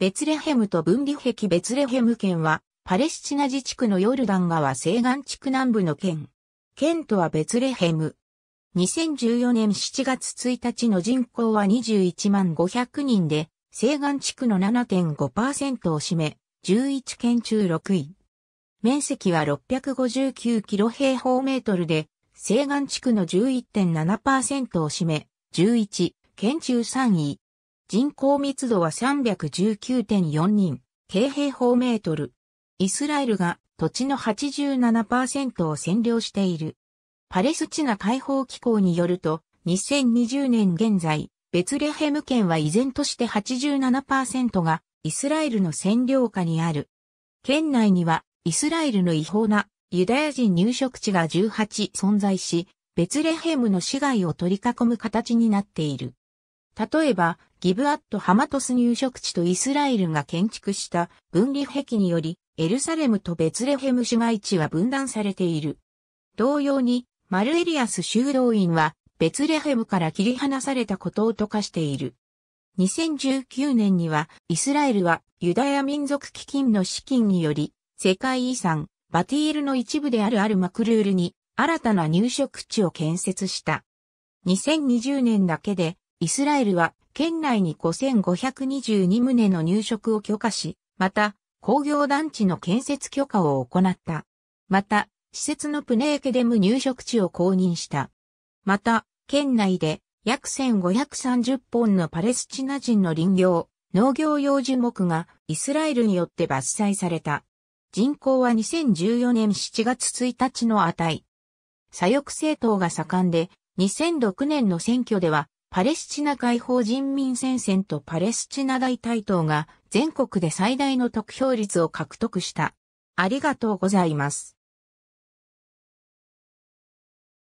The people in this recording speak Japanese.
ベツレヘムと分離壁ベツレヘム県は、パレスチナ自治区のヨルダン川西岸地区南部の県。県とはベツレヘム。2014年7月1日の人口は21万500人で、西岸地区の7.5%を占め、11県中6位。面積は659キロ平方メートルで、西岸地区の11.7%を占め、11県中3位。人口密度は319.4人、京平方メートル。イスラエルが土地の87%を占領している。パレスチナ解放機構によると、2020年現在、ベツレヘム県は依然として87%がイスラエルの占領下にある。県内にはイスラエルの違法なユダヤ人入植地が18存在し、ベツレヘムの市街を取り囲む形になっている。例えば、ギブアットハマトス入植地とイスラエルが建築した分離壁により、エルサレムとベツレヘム市街地は分断されている。同様に、マルエリアス修道院は、ベツレヘムから切り離されたことを溶かしている。2019年には、イスラエルはユダヤ民族基金の資金により、世界遺産、バティールの一部であるアルマクルールに、新たな入植地を建設した。2020年だけで、イスラエルは県内に5522棟の入植を許可し、また工業団地の建設許可を行った。また、施設のプネーケデム入植地を公認した。また、県内で約1530本のパレスチナ人の林業、農業用樹木がイスラエルによって伐採された。人口は2014年7月1日の値。左翼政党が盛んで、2006年の選挙ではパレスチナ解放人民戦線とパレスチナ大台等が全国で最大の得票率を獲得した。ありがとうございます。